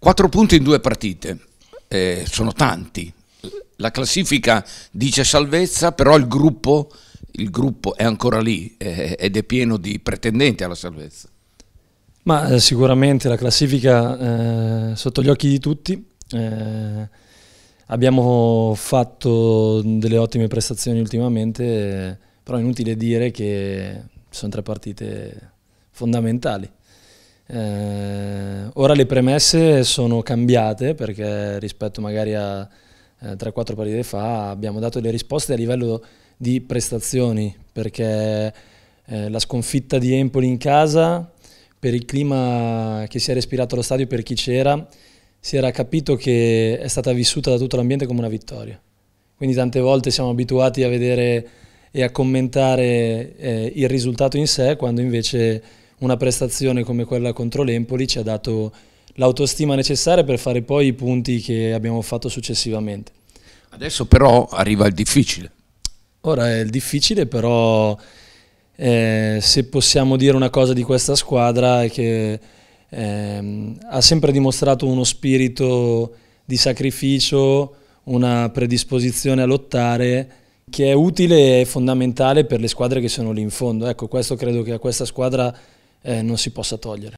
Quattro punti in due partite, eh, sono tanti. La classifica dice salvezza, però il gruppo, il gruppo è ancora lì eh, ed è pieno di pretendenti alla salvezza. Ma eh, sicuramente la classifica eh, sotto gli occhi di tutti. Eh, abbiamo fatto delle ottime prestazioni ultimamente, eh, però è inutile dire che sono tre partite fondamentali. Eh, ora le premesse sono cambiate perché rispetto magari a eh, 3-4 partite fa abbiamo dato le risposte a livello di prestazioni perché eh, la sconfitta di Empoli in casa per il clima che si è respirato allo stadio per chi c'era si era capito che è stata vissuta da tutto l'ambiente come una vittoria quindi tante volte siamo abituati a vedere e a commentare eh, il risultato in sé quando invece una prestazione come quella contro l'Empoli ci ha dato l'autostima necessaria per fare poi i punti che abbiamo fatto successivamente. Adesso però arriva il difficile. Ora è il difficile però eh, se possiamo dire una cosa di questa squadra è che eh, ha sempre dimostrato uno spirito di sacrificio, una predisposizione a lottare che è utile e fondamentale per le squadre che sono lì in fondo. Ecco, questo credo che a questa squadra eh, non si possa togliere.